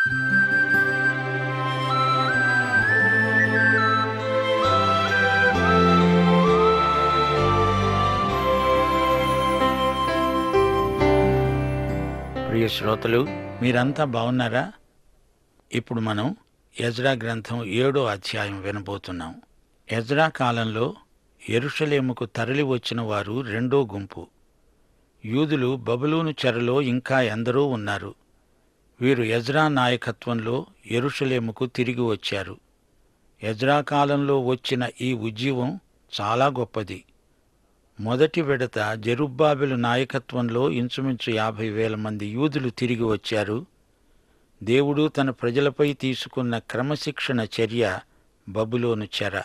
ప్రియ శ్రోతలు మీరంతా బాగున్నారా ఇప్పుడు మనం ఎజ్రా గ్రంథం ఏడో అధ్యాయం వినబోతున్నాం ఎజ్రా కాలంలో ఎరుషలేముకు తరలి వచ్చిన వారు రెండో గుంపు యూదులు బబులూను చెరలో ఇంకా ఎందరో ఉన్నారు వీరు ఎజ్రా నాయకత్వంలో ఎరుషలేముకు తిరిగి వచ్చారు ఎజ్రా కాలంలో వచ్చిన ఈ ఉద్యమం చాలా గొప్పది మొదటి విడత జరుబ్బాబిలు నాయకత్వంలో ఇంచుమించు యాభై వేల మంది యూదులు తిరిగి వచ్చారు దేవుడు తన ప్రజలపై తీసుకున్న క్రమశిక్షణ చర్య బబులోను చెర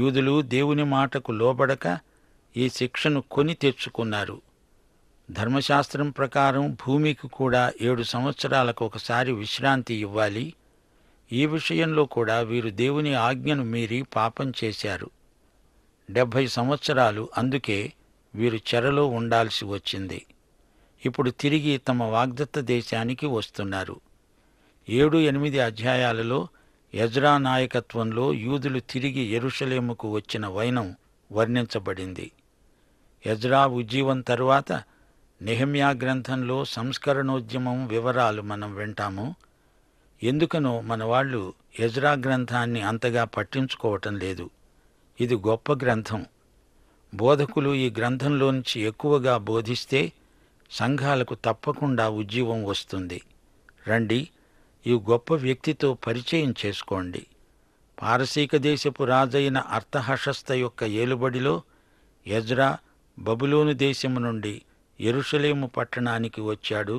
యూదులు దేవుని మాటకు లోబడక ఈ శిక్షను కొని తెచ్చుకున్నారు ధర్మశాస్త్రం ప్రకారం భూమికి కూడా ఏడు సంవత్సరాలకు ఒకసారి విశ్రాంతి ఇవ్వాలి ఈ విషయంలో కూడా వీరు దేవుని ఆజ్ఞను మీరి పాపం చేశారు డెబ్భై సంవత్సరాలు అందుకే వీరు చెరలో ఉండాల్సి వచ్చింది ఇప్పుడు తిరిగి తమ వాగ్దత్త దేశానికి వస్తున్నారు ఏడు ఎనిమిది అధ్యాయాలలో యజ్రా నాయకత్వంలో యూదులు తిరిగి ఎరుషలేముకు వచ్చిన వైనం వర్ణించబడింది యజ్రా ఉజ్జీవం తరువాత నెహమ్యా గ్రంథంలో సంస్కరణోద్యమం వివరాలు మనం వింటాము ఎందుకనో మనవాళ్లు ఎజ్రా గ్రంథాన్ని అంతగా పట్టించుకోవటం లేదు ఇది గొప్ప గ్రంథం బోధకులు ఈ గ్రంథంలోంచి ఎక్కువగా బోధిస్తే సంఘాలకు తప్పకుండా ఉజ్జీవం వస్తుంది రండి ఈ గొప్ప వ్యక్తితో పరిచయం చేసుకోండి పారసీక దేశపు రాజైన అర్థహశస్త యొక్క ఏలుబడిలో ఎజ్రా బబులోను దేశము నుండి ఎరుసలేము పట్టణానికి వచ్చాడు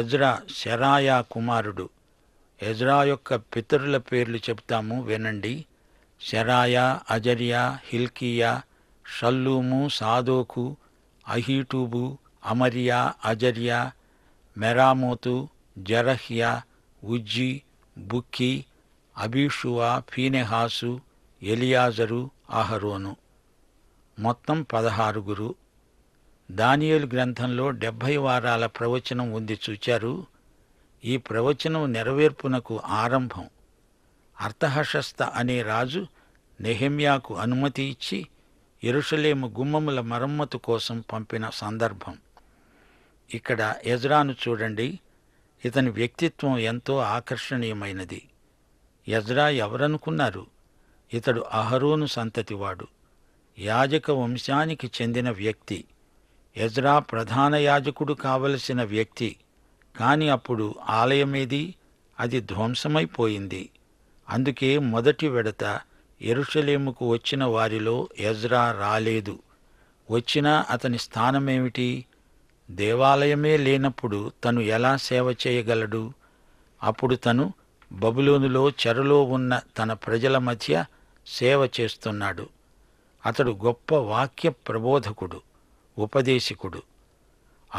ఎజ్రా శరాయా కుమారుడు ఎజ్రా యొక్క పితరుల పేర్లు చెప్తాము వినండి Seraiah Azariah Hilkiah Shallum Zadok Ahitub Amariah Azariah Meraioth Zerahiah Uzzi Bukki Abishua Phinehas Eleazar Aaron మొత్తం పదహారుగురు దానియల్ గ్రంథంలో డెబ్భై వారాల ప్రవచనం ఉంది చూచారు ఈ ప్రవచనం నెరవేర్పునకు ఆరంభం అర్థహశస్త అనే రాజు నెహెమ్యాకు అనుమతి ఇచ్చి ఎరుషలేము గుమ్మముల మరమ్మతు కోసం పంపిన సందర్భం ఇక్కడ యజ్రాను చూడండి ఇతని వ్యక్తిత్వం ఎంతో ఆకర్షణీయమైనది యజ్రా ఎవరనుకున్నారు ఇతడు అహరోను సంతతివాడు యాజక వంశానికి చెందిన వ్యక్తి ఎజ్రా ప్రధాన యాజకుడు కావలసిన వ్యక్తి కాని అప్పుడు ఆలయమేది అది ధ్వంసమైపోయింది అందుకే మొదటి విడత ఎరుషలేముకు వచ్చిన వారిలో ఎజ్రా రాలేదు వచ్చినా అతని స్థానమేమిటి దేవాలయమే లేనప్పుడు తను ఎలా సేవ చేయగలడు అప్పుడు తను బబులోనులో చెరలో ఉన్న తన ప్రజల మధ్య సేవ చేస్తున్నాడు అతడు గొప్ప వాక్య ప్రబోధకుడు ఉపదేశికుడు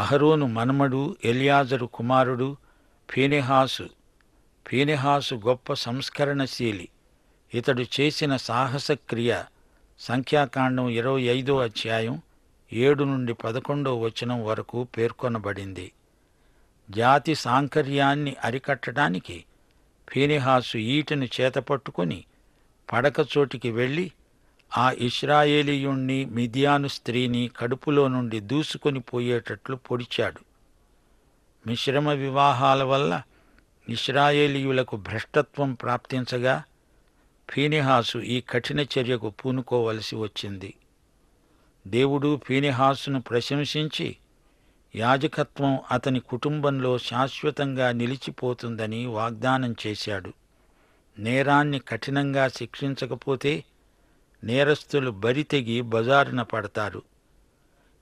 అహరోను మనమడు ఎలియాజరు కుమారుడు ఫీనెహాసు ఫీనెహాసు గొప్ప సంస్కరణశీలి ఇతడు చేసిన సాహసక్రియ సంఖ్యాకాండం ఇరవై ఐదో అధ్యాయం ఏడు నుండి పదకొండో వచనం వరకు పేర్కొనబడింది జాతి సాంకర్యాన్ని అరికట్టడానికి ఫీనిహాసు ఈటను చేతపట్టుకుని పడకచోటికి వెళ్ళి ఆ ఇస్రాయేలీయుణ్ణి మిథియాను స్త్రీని కడుపులో నుండి దూసుకొని పోయేటట్లు పొడిచాడు మిశ్రమ వివాహాల వల్ల ఇస్రాయేలీయులకు భ్రష్టత్వం ప్రాప్తించగా ఫీనిహాసు ఈ కఠిన చర్యకు పూనుకోవలసి వచ్చింది దేవుడు ఫీనిహాసును ప్రశంసించి యాజకత్వం అతని కుటుంబంలో శాశ్వతంగా నిలిచిపోతుందని వాగ్దానం చేశాడు నేరాన్ని కఠినంగా శిక్షించకపోతే నేరస్తులు బరితెగి బజారున పడతారు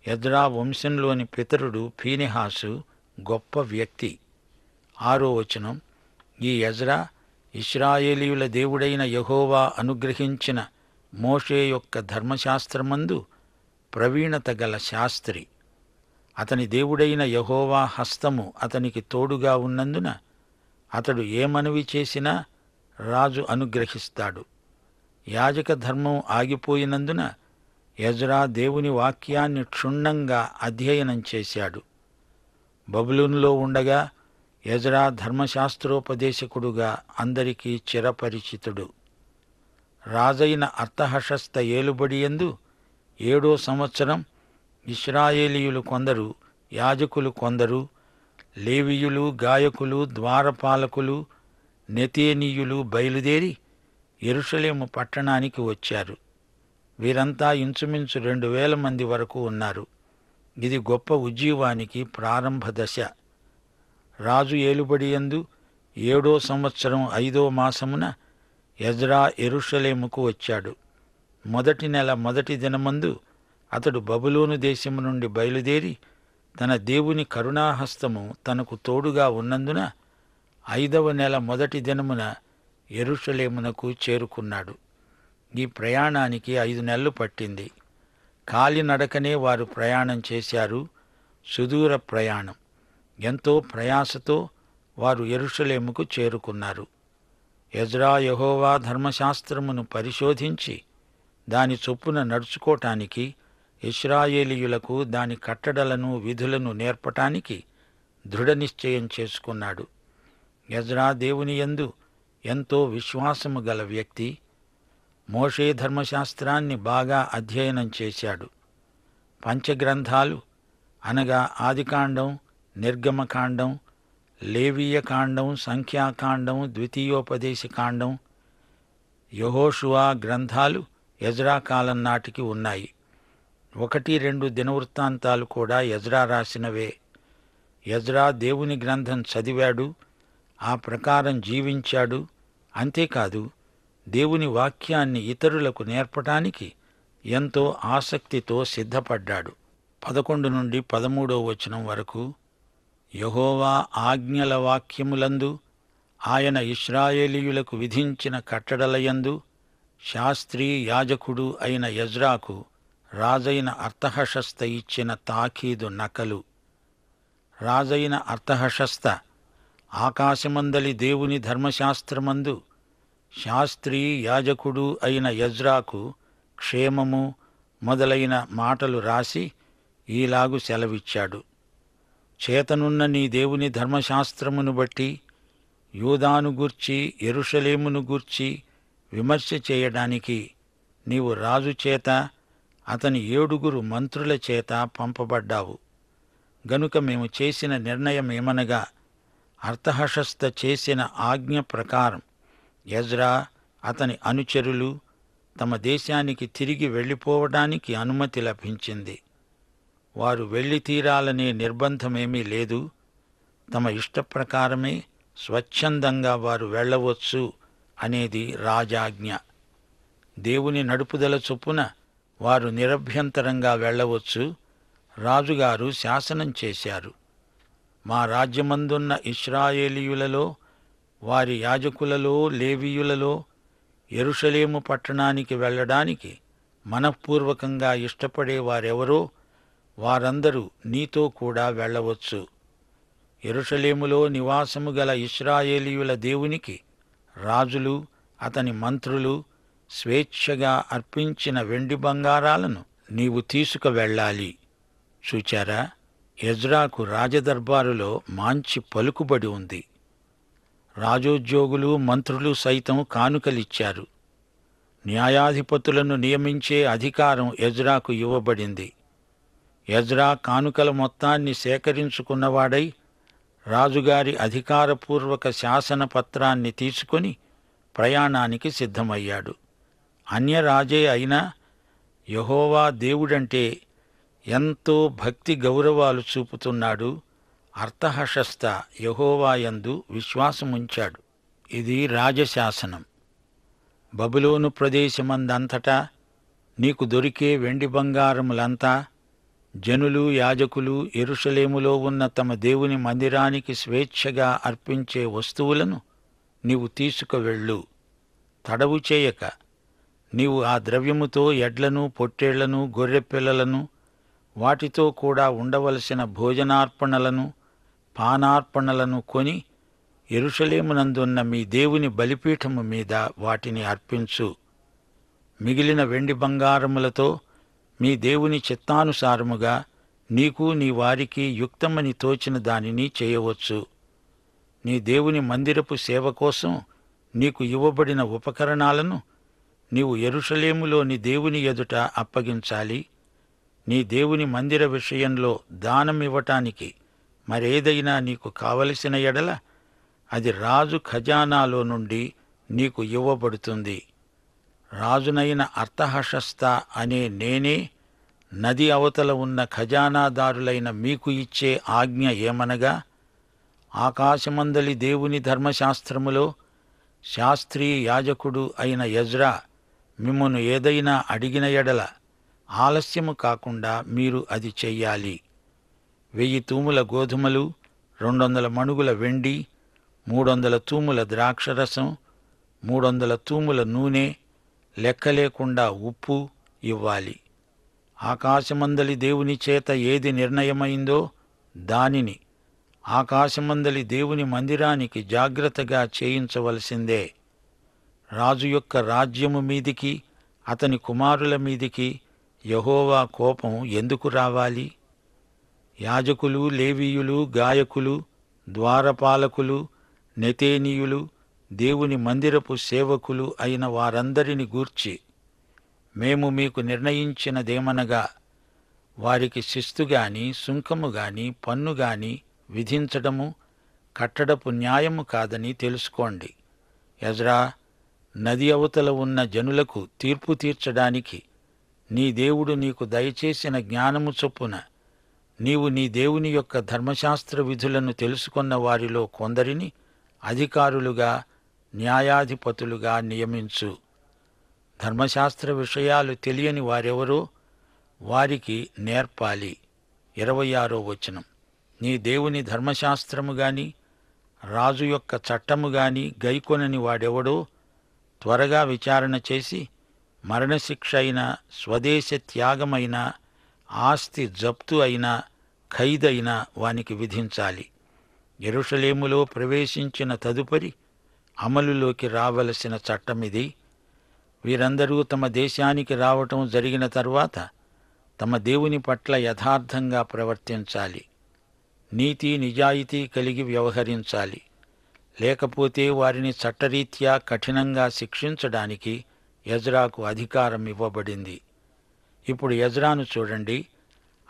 యద్రా వంశంలోని పితరుడు ఫీనిహాసు గొప్ప వ్యక్తి ఆరో వచనం ఈ యజ్రా ఇస్రాయేలీయుల దేవుడైన యహోవా అనుగ్రహించిన మోషే యొక్క ధర్మశాస్త్రమందు ప్రవీణత గల శాస్త్రి అతని దేవుడైన యహోవా హస్తము అతనికి తోడుగా ఉన్నందున అతడు ఏ మనవి చేసినా రాజు అనుగ్రహిస్తాడు యాజక ధర్మం ఆగిపోయినందున యజ్రా దేవుని వాక్యాన్ని క్షుణ్ణంగా అధ్యయనం చేశాడు బబులూన్లో ఉండగా యజ్రా ధర్మశాస్త్రోపదేశకుడుగా అందరికీ చిరపరిచితుడు రాజైన అర్థహశస్త ఏలుబడియందు ఏడో సంవత్సరం ఇస్రాయేలీయులు కొందరు యాజకులు కొందరు లేవీయులు గాయకులు ద్వారపాలకులు నెతేనీయులు బయలుదేరి ఎరుషలేము పట్టణానికి వచ్చారు వీరంతా ఇంచుమించు రెండు వేల మంది వరకు ఉన్నారు ఇది గొప్ప ఉజ్జీవానికి ప్రారంభ దశ రాజు ఏలుబడియందు ఏడో సంవత్సరం ఐదో మాసమున ఎజ్రా ఎరుషలేముకు వచ్చాడు మొదటి నెల మొదటి దినమందు అతడు బబులోను దేశము నుండి బయలుదేరి తన దేవుని కరుణాహస్తము తనకు తోడుగా ఉన్నందున ఐదవ నెల మొదటి దినమున ఎరుషలేమునకు చేరుకున్నాడు ఈ ప్రయాణానికి ఐదు నెలలు పట్టింది కాలినడకనే వారు ప్రయాణం చేశారు సుదూర ప్రయాణం ఎంతో ప్రయాసతో వారు ఎరుషలేముకు చేరుకున్నారు ఎజ్రా యహోవా ధర్మశాస్త్రమును పరిశోధించి దాని చొప్పున నడుచుకోటానికి ఇస్రాయేలీయులకు దాని కట్టడలను విధులను నేర్పటానికి దృఢనిశ్చయం చేసుకున్నాడు యజ్రా దేవుని యందు ఎంతో విశ్వాసము గల వ్యక్తి మోషే ధర్మశాస్త్రాన్ని బాగా అధ్యయనం చేశాడు పంచగ్రంథాలు అనగా ఆదికాండం నిర్గమకాండం లేవీయకాండం సంఖ్యాకాండం ద్వితీయోపదేశకాండం యహోషువా గ్రంథాలు యజ్రా కాలం నాటికి ఉన్నాయి ఒకటి రెండు దినవృత్తాంతాలు కూడా యజ్రా రాసినవే యజ్రా దేవుని గ్రంథం చదివాడు ఆ ప్రకారం జీవించాడు అంతేకాదు దేవుని వాక్యాన్ని ఇతరులకు నేర్పటానికి ఎంతో ఆసక్తితో సిద్ధపడ్డాడు పదకొండు నుండి పదమూడో వచనం వరకు యహోవా ఆజ్ఞల వాక్యములందు ఆయన ఇస్రాయేలీయులకు విధించిన కట్టడలయందు శాస్త్రీ యాజకుడు అయిన యజ్రాకు రాజైన అర్థహశస్త ఇచ్చిన తాఖీదు నకలు రాజైన అర్థహశస్త ఆకాశమందలి దేవుని ధర్మశాస్త్రమందు శాస్త్రీ యాజకుడు అయిన యజ్రాకు క్షేమము మొదలైన మాటలు రాసి ఈలాగు సెలవిచ్చాడు చేతనున్న నీ దేవుని ధర్మశాస్త్రమును బట్టి యూదాను గూర్చి ఎరుషలేమును గూర్చి విమర్శ చేయడానికి నీవు రాజు చేత అతని ఏడుగురు మంత్రుల చేత పంపబడ్డావు గనుక మేము చేసిన నిర్ణయమేమనగా అర్థహషస్థ చేసిన ఆజ్ఞ ప్రకారం యజ్రా అతని అనుచరులు తమ దేశానికి తిరిగి వెళ్ళిపోవడానికి అనుమతి లభించింది వారు వెళ్ళి తీరాలనే నిర్బంధమేమీ లేదు తమ ఇష్టప్రకారమే స్వచ్ఛందంగా వారు వెళ్ళవచ్చు అనేది రాజాజ్ఞ దేవుని నడుపుదల చొప్పున వారు నిరభ్యంతరంగా వెళ్ళవచ్చు రాజుగారు శాసనం చేశారు మా రాజ్యమందున్న ఇస్రాయేలీయులలో వారి యాజకులలో లేవీయులలో ఎరుషలేము పట్టణానికి వెళ్ళడానికి మనఃపూర్వకంగా ఇష్టపడే వారెవరో వారందరూ నీతో కూడా వెళ్ళవచ్చు ఎరుషలేములో నివాసము గల ఇస్రాయేలీయుల దేవునికి రాజులు అతని మంత్రులు స్వేచ్ఛగా అర్పించిన వెండి బంగారాలను నీవు తీసుకువెళ్ళాలి చూచారా ఎజ్రాకు రాజదర్బారులో మంచి పలుకుబడి ఉంది రాజోద్యోగులు మంత్రులు సైతం కానుకలిచ్చారు న్యాయాధిపతులను నియమించే అధికారం ఎజ్రాకు ఇవ్వబడింది యజ్రా కానుకల మొత్తాన్ని సేకరించుకున్నవాడై రాజుగారి అధికారపూర్వక శాసన పత్రాన్ని తీసుకుని ప్రయాణానికి సిద్ధమయ్యాడు అన్యరాజే అయినా యహోవా దేవుడంటే ఎంతో భక్తి గౌరవాలు చూపుతున్నాడు అర్థహశస్త యహోవాయందు విశ్వాసముంచాడు ఇది రాజశాసనం బబులోను ప్రదేశమందంతటా నీకు దొరికే వెండి బంగారములంతా జనులు యాజకులు ఎరుషలేములో ఉన్న తమ దేవుని మందిరానికి స్వేచ్ఛగా అర్పించే వస్తువులను నీవు తీసుకువెళ్ళు తడవు చేయక నీవు ఆ ద్రవ్యముతో ఎడ్లను పొట్టేళ్లను గొర్రెపిల్లలను వాటితో కూడా ఉండవలసిన భోజనార్పణలను పానార్పణలను కొని ఎరుషలేమునందున్న మీ దేవుని బలిపీఠము మీద వాటిని అర్పించు మిగిలిన వెండి బంగారములతో మీ దేవుని చిత్తానుసారముగా నీకు నీ వారికి యుక్తమని తోచిన దానిని చేయవచ్చు నీ దేవుని మందిరపు సేవ కోసం నీకు ఇవ్వబడిన ఉపకరణాలను నీవు ఎరుషలేములోని దేవుని ఎదుట అప్పగించాలి నీ దేవుని మందిర విషయంలో దానం ఇవ్వటానికి మరేదైనా నీకు కావలసిన ఎడల అది రాజు ఖజానాలో నుండి నీకు ఇవ్వబడుతుంది రాజునైన అర్థహశస్త అనే నేనే నది అవతల ఉన్న ఖజానాదారులైన మీకు ఇచ్చే ఆజ్ఞ ఏమనగా ఆకాశమందలి దేవుని ధర్మశాస్త్రములో శాస్త్రీ యాజకుడు అయిన యజ్రా మిమ్మను ఏదైనా అడిగిన ఎడల ఆలస్యము కాకుండా మీరు అది చెయ్యాలి వెయ్యి తూముల గోధుమలు రెండు వందల మణుగుల వెండి మూడు వందల తూముల ద్రాక్షరసం మూడు వందల తూముల నూనె లెక్క లేకుండా ఉప్పు ఇవ్వాలి ఆకాశమందలి దేవుని చేత ఏది నిర్ణయమైందో దానిని ఆకాశమందలి దేవుని మందిరానికి జాగ్రత్తగా చేయించవలసిందే రాజు యొక్క రాజ్యము మీదికి అతని కుమారుల మీదికి యహోవా కోపం ఎందుకు రావాలి యాజకులు లేవీయులు గాయకులు ద్వారపాలకులు నెతేనీయులు దేవుని మందిరపు సేవకులు అయిన వారందరిని గూర్చి మేము మీకు నిర్ణయించినదేమనగా వారికి శిస్తు గాని సుంకము గాని పన్ను గాని విధించడము కట్టడపు న్యాయము కాదని తెలుసుకోండి ఎజ్రా నది అవతల ఉన్న జనులకు తీర్పు తీర్చడానికి నీ దేవుడు నీకు దయచేసిన జ్ఞానము చొప్పున నీవు నీ దేవుని యొక్క ధర్మశాస్త్ర విధులను తెలుసుకున్న వారిలో కొందరిని అధికారులుగా న్యాయాధిపతులుగా నియమించు ధర్మశాస్త్ర విషయాలు తెలియని వారెవరో వారికి నేర్పాలి ఇరవై ఆరో వచనం నీ దేవుని ధర్మశాస్త్రము గాని రాజు యొక్క చట్టము గాని గైకొనని వాడెవడో త్వరగా విచారణ చేసి మరణశిక్ష అయినా స్వదేశ త్యాగమైనా ఆస్తి జప్తు అయినా ఖైదైనా వానికి విధించాలి ఎరుషలేములో ప్రవేశించిన తదుపరి అమలులోకి రావలసిన చట్టమిది వీరందరూ తమ దేశానికి రావటం జరిగిన తర్వాత తమ దేవుని పట్ల యథార్థంగా ప్రవర్తించాలి నీతి నిజాయితీ కలిగి వ్యవహరించాలి లేకపోతే వారిని చట్టరీత్యా కఠినంగా శిక్షించడానికి యజ్రాకు అధికారం ఇవ్వబడింది ఇప్పుడు యజ్రాను చూడండి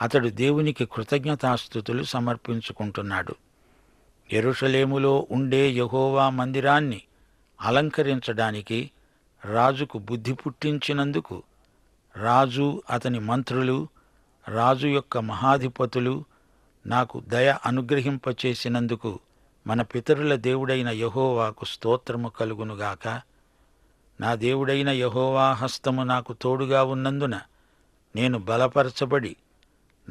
అతడు దేవునికి కృతజ్ఞతాస్థుతులు సమర్పించుకుంటున్నాడు ఎరుషలేములో ఉండే యహోవా మందిరాన్ని అలంకరించడానికి రాజుకు బుద్ధి పుట్టించినందుకు రాజు అతని మంత్రులు రాజు యొక్క మహాధిపతులు నాకు దయ అనుగ్రహింపచేసినందుకు మన పితరుల దేవుడైన యహోవాకు స్తోత్రము కలుగునుగాక నా దేవుడైన యహోవా హస్తము నాకు తోడుగా ఉన్నందున నేను బలపరచబడి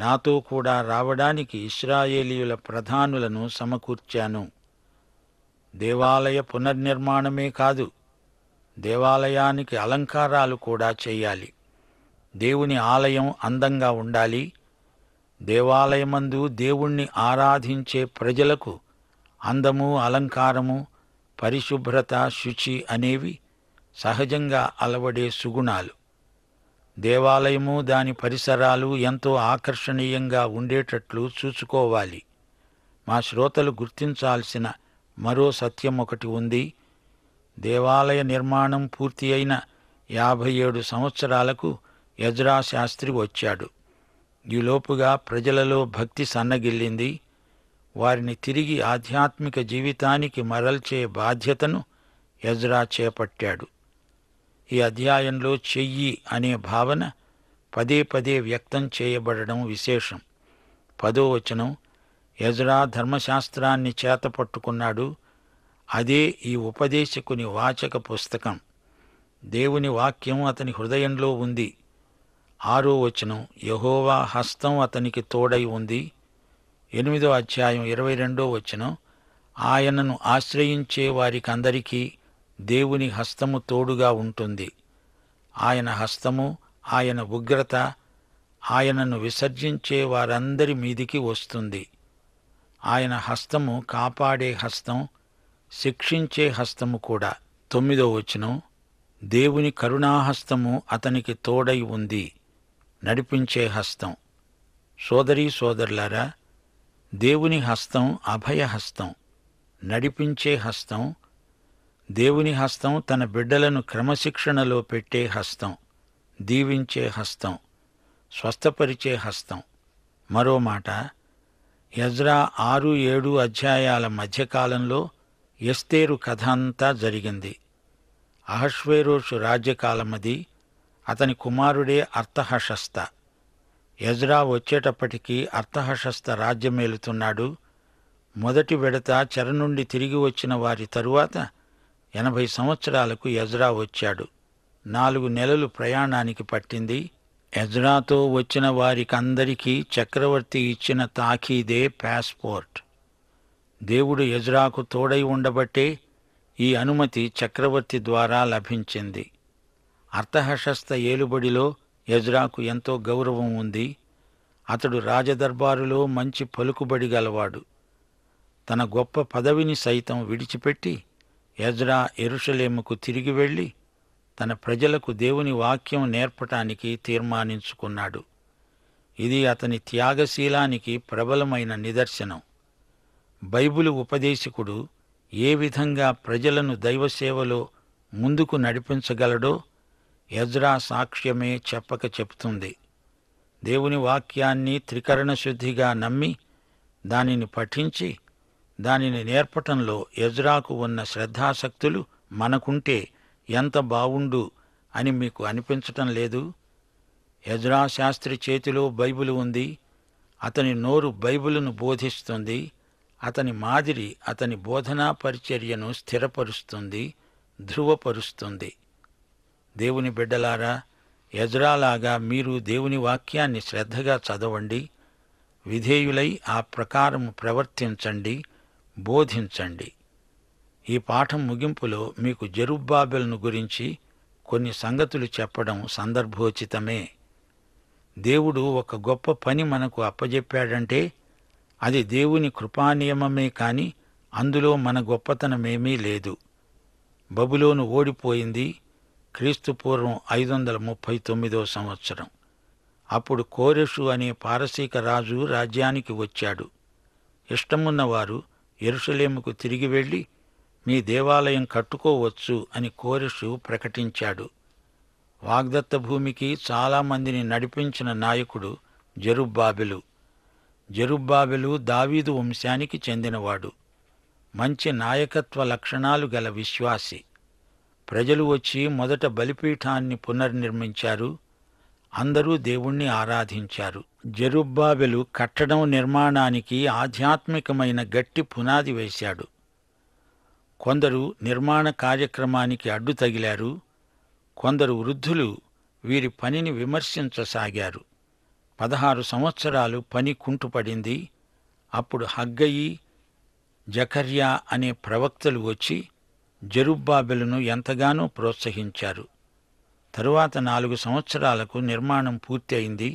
నాతో కూడా రావడానికి ఇస్రాయేలీయుల ప్రధానులను సమకూర్చాను దేవాలయ పునర్నిర్మాణమే కాదు దేవాలయానికి అలంకారాలు కూడా చేయాలి దేవుని ఆలయం అందంగా ఉండాలి దేవాలయమందు దేవుణ్ణి ఆరాధించే ప్రజలకు అందము అలంకారము పరిశుభ్రత శుచి అనేవి సహజంగా అలవడే సుగుణాలు దేవాలయము దాని పరిసరాలు ఎంతో ఆకర్షణీయంగా ఉండేటట్లు చూసుకోవాలి మా శ్రోతలు గుర్తించాల్సిన మరో సత్యం ఒకటి ఉంది దేవాలయ నిర్మాణం పూర్తి అయిన యాభై ఏడు సంవత్సరాలకు యజ్రా శాస్త్రి వచ్చాడు ఈలోపుగా ప్రజలలో భక్తి సన్నగిల్లింది వారిని తిరిగి ఆధ్యాత్మిక జీవితానికి మరల్చే బాధ్యతను యజ్రా చేపట్టాడు ఈ అధ్యాయంలో చెయ్యి అనే భావన పదే పదే వ్యక్తం చేయబడడం విశేషం పదో వచనం యజరా ధర్మశాస్త్రాన్ని చేతపట్టుకున్నాడు అదే ఈ ఉపదేశకుని వాచక పుస్తకం దేవుని వాక్యం అతని హృదయంలో ఉంది ఆరో వచనం యహోవా హస్తం అతనికి తోడై ఉంది ఎనిమిదో అధ్యాయం ఇరవై రెండో వచనం ఆయనను ఆశ్రయించే వారికందరికీ దేవుని హస్తము తోడుగా ఉంటుంది ఆయన హస్తము ఆయన ఉగ్రత ఆయనను విసర్జించే వారందరి మీదికి వస్తుంది ఆయన హస్తము కాపాడే హస్తం శిక్షించే హస్తము కూడా తొమ్మిదో వచనం దేవుని కరుణాహస్తము అతనికి తోడై ఉంది నడిపించే హస్తం సోదరీ సోదరులారా దేవుని హస్తం అభయ హస్తం నడిపించే హస్తం దేవుని హస్తం తన బిడ్డలను క్రమశిక్షణలో పెట్టే హస్తం దీవించే హస్తం స్వస్థపరిచే హస్తం మరో మాట యజ్రా ఆరు ఏడు అధ్యాయాల మధ్యకాలంలో ఎస్తేరు కథ అంతా జరిగింది అహశ్వేరోషు రాజ్యకాలమది అతని కుమారుడే అర్థహశస్త యజ్రా వచ్చేటప్పటికీ అర్థహశస్త రాజ్యమేలుతున్నాడు మొదటి విడత చెర నుండి తిరిగి వచ్చిన వారి తరువాత ఎనభై సంవత్సరాలకు ఎజ్రా వచ్చాడు నాలుగు నెలలు ప్రయాణానికి పట్టింది ఎజ్రాతో వచ్చిన వారికందరికీ చక్రవర్తి ఇచ్చిన తాఖీదే పాస్పోర్ట్ దేవుడు ఎజ్రాకు తోడై ఉండబట్టే ఈ అనుమతి చక్రవర్తి ద్వారా లభించింది అర్థహశస్త ఏలుబడిలో ఎజ్రాకు ఎంతో గౌరవం ఉంది అతడు రాజదర్బారులో మంచి పలుకుబడి గలవాడు తన గొప్ప పదవిని సైతం విడిచిపెట్టి ఎజ్రా ఎరుషలేముకు తిరిగి వెళ్ళి తన ప్రజలకు దేవుని వాక్యం నేర్పటానికి తీర్మానించుకున్నాడు ఇది అతని త్యాగశీలానికి ప్రబలమైన నిదర్శనం బైబిలు ఉపదేశకుడు ఏ విధంగా ప్రజలను దైవసేవలో ముందుకు నడిపించగలడో ఎజ్రా సాక్ష్యమే చెప్పక చెప్తుంది దేవుని వాక్యాన్ని త్రికరణ శుద్ధిగా నమ్మి దానిని పఠించి దానిని నేర్పటంలో ఎజ్రాకు ఉన్న శ్రద్ధాశక్తులు మనకుంటే ఎంత బావుండు అని మీకు అనిపించటం లేదు ఎజ్రా శాస్త్రి చేతిలో బైబిలు ఉంది అతని నోరు బైబిలును బోధిస్తుంది అతని మాదిరి అతని బోధనా పరిచర్యను స్థిరపరుస్తుంది ధృవపరుస్తుంది దేవుని బిడ్డలారా ఎజ్రాలాగా మీరు దేవుని వాక్యాన్ని శ్రద్ధగా చదవండి విధేయులై ఆ ప్రకారము ప్రవర్తించండి బోధించండి ఈ పాఠం ముగింపులో మీకు జరుబ్బాబెల్ను గురించి కొన్ని సంగతులు చెప్పడం సందర్భోచితమే దేవుడు ఒక గొప్ప పని మనకు అప్పజెప్పాడంటే అది దేవుని కృపానియమమే కాని అందులో మన గొప్పతనమేమీ లేదు బబులోను ఓడిపోయింది క్రీస్తుపూర్వం ఐదు వందల ముప్పై తొమ్మిదో సంవత్సరం అప్పుడు కోరెషు అనే పారసీక రాజు రాజ్యానికి వచ్చాడు ఇష్టమున్నవారు ఎరుషలేముకు తిరిగి వెళ్ళి మీ దేవాలయం కట్టుకోవచ్చు అని కోరిషు ప్రకటించాడు వాగ్దత్త భూమికి చాలామందిని నడిపించిన నాయకుడు జరుబ్బాబెలు జరుబ్బాబెలు దావీదు వంశానికి చెందినవాడు మంచి నాయకత్వ లక్షణాలు గల విశ్వాసి ప్రజలు వచ్చి మొదట బలిపీఠాన్ని పునర్నిర్మించారు అందరూ దేవుణ్ణి ఆరాధించారు జరుబ్బాబెలు కట్టడం నిర్మాణానికి ఆధ్యాత్మికమైన గట్టి పునాది వేశాడు కొందరు నిర్మాణ కార్యక్రమానికి అడ్డు తగిలారు కొందరు వృద్ధులు వీరి పనిని విమర్శించసాగారు పదహారు సంవత్సరాలు పని కుంటుపడింది అప్పుడు హగ్గయి జకర్యా అనే ప్రవక్తలు వచ్చి జరుబ్బాబెలను ఎంతగానో ప్రోత్సహించారు తరువాత నాలుగు సంవత్సరాలకు నిర్మాణం పూర్తి అయింది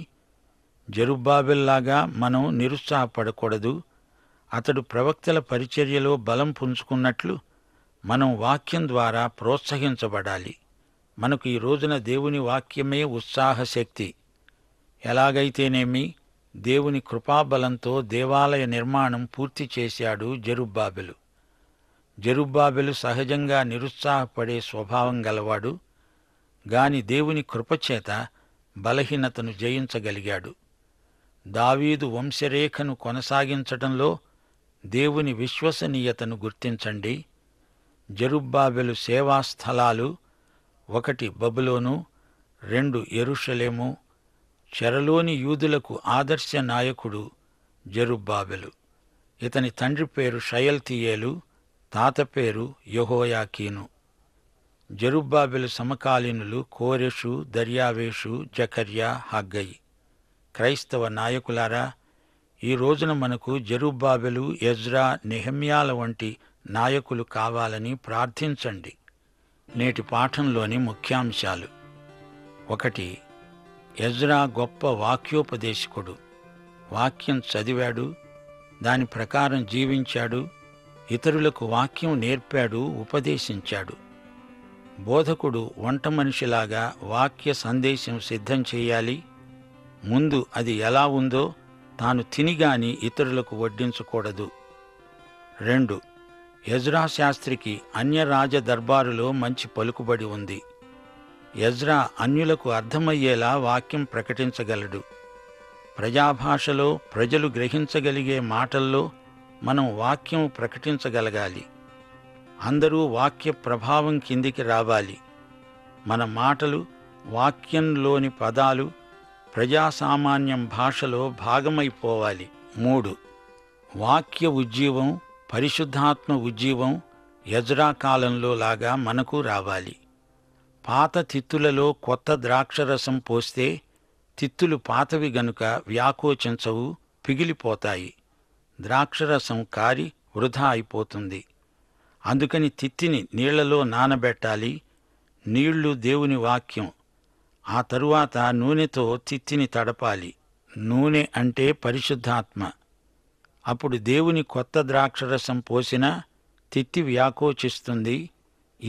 జరుబ్బాబిల్లాగా మనం నిరుత్సాహపడకూడదు అతడు ప్రవక్తల పరిచర్యలో బలం పుంజుకున్నట్లు మనం వాక్యం ద్వారా ప్రోత్సహించబడాలి మనకు ఈ రోజున దేవుని వాక్యమే ఉత్సాహశక్తి ఎలాగైతేనేమి దేవుని కృపాబలంతో దేవాలయ నిర్మాణం పూర్తి చేశాడు జరుబ్బాబెలు జరుబ్బాబెలు సహజంగా నిరుత్సాహపడే స్వభావం గలవాడు గాని దేవుని కృపచేత బలహీనతను జయించగలిగాడు దావీదు వంశరేఖను కొనసాగించటంలో దేవుని విశ్వసనీయతను గుర్తించండి జరుబ్బాబెలు సేవాస్థలాలు ఒకటి బబులోను రెండు ఎరుషలేము చెరలోని యూదులకు ఆదర్శ నాయకుడు జరుబ్బాబెలు ఇతని తండ్రి పేరు షయల్తియేలు తాత పేరు యహోయాకీను జరుబ్బాబెలు సమకాలీనులు కోరెషు దర్యావేషు జకర్యా హగ్గయి క్రైస్తవ నాయకులారా ఈ రోజున మనకు జరుబాబెలు ఎజ్రా నెహమ్యాల వంటి నాయకులు కావాలని ప్రార్థించండి నేటి పాఠంలోని ముఖ్యాంశాలు ఒకటి ఎజ్రా గొప్ప వాక్యోపదేశకుడు వాక్యం చదివాడు దాని ప్రకారం జీవించాడు ఇతరులకు వాక్యం నేర్పాడు ఉపదేశించాడు బోధకుడు వంట మనిషిలాగా వాక్య సందేశం సిద్ధం చేయాలి ముందు అది ఎలా ఉందో తాను తినిగాని ఇతరులకు వడ్డించకూడదు రెండు యజ్రా శాస్త్రికి అన్య రాజ దర్బారులో మంచి పలుకుబడి ఉంది యజ్రా అన్యులకు అర్థమయ్యేలా వాక్యం ప్రకటించగలడు ప్రజాభాషలో ప్రజలు గ్రహించగలిగే మాటల్లో మనం వాక్యం ప్రకటించగలగాలి అందరూ వాక్య ప్రభావం కిందికి రావాలి మన మాటలు వాక్యంలోని పదాలు ప్రజాసామాన్యం భాషలో భాగమైపోవాలి మూడు వాక్య ఉజ్జీవం పరిశుద్ధాత్మ ఉజ్జీవం యజ్రా కాలంలో లాగా మనకు రావాలి పాత తిత్తులలో కొత్త ద్రాక్షరసం పోస్తే తిత్తులు పాతవి గనుక వ్యాకోచించవు పిగిలిపోతాయి ద్రాక్షరసం కారి వృధా అయిపోతుంది అందుకని తిత్తిని నీళ్లలో నానబెట్టాలి నీళ్లు దేవుని వాక్యం ఆ తరువాత నూనెతో తిత్తిని తడపాలి నూనె అంటే పరిశుద్ధాత్మ అప్పుడు దేవుని కొత్త ద్రాక్షరసం పోసినా తిత్తి వ్యాకోచిస్తుంది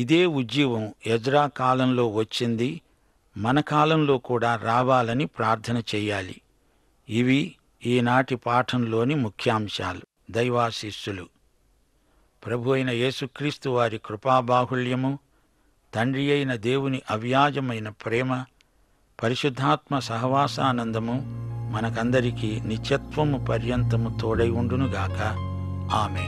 ఇదే ఉజ్జీవం యజ్రా కాలంలో వచ్చింది మన కాలంలో కూడా రావాలని ప్రార్థన చేయాలి ఇవి ఈనాటి పాఠంలోని ముఖ్యాంశాలు దైవాశీస్సులు ప్రభు అయిన యేసుక్రీస్తు వారి కృపాబాహుళ్యము తండ్రి అయిన దేవుని అవ్యాజమైన ప్రేమ పరిశుద్ధాత్మ సహవాసానందము మనకందరికీ నిత్యత్వము పర్యంతము తోడై ఉండునుగాక ఆమె